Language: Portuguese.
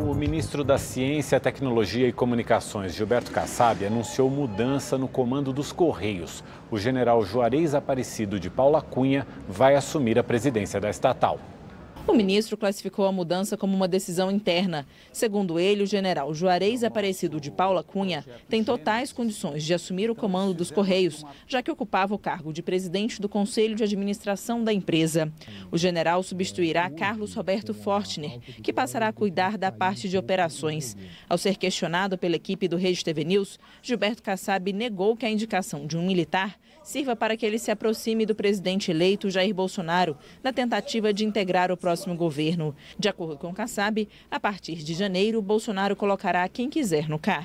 O ministro da Ciência, Tecnologia e Comunicações, Gilberto Kassab, anunciou mudança no comando dos Correios. O general Juarez Aparecido de Paula Cunha vai assumir a presidência da estatal. O ministro classificou a mudança como uma decisão interna. Segundo ele, o general Juarez Aparecido de Paula Cunha tem totais condições de assumir o comando dos Correios, já que ocupava o cargo de presidente do Conselho de Administração da empresa. O general substituirá Carlos Roberto Fortner, que passará a cuidar da parte de operações. Ao ser questionado pela equipe do Rede TV News, Gilberto Kassab negou que a indicação de um militar sirva para que ele se aproxime do presidente eleito Jair Bolsonaro, na tentativa de integrar o próprio próximo governo. De acordo com o Kassab, a partir de janeiro, Bolsonaro colocará quem quiser no carro.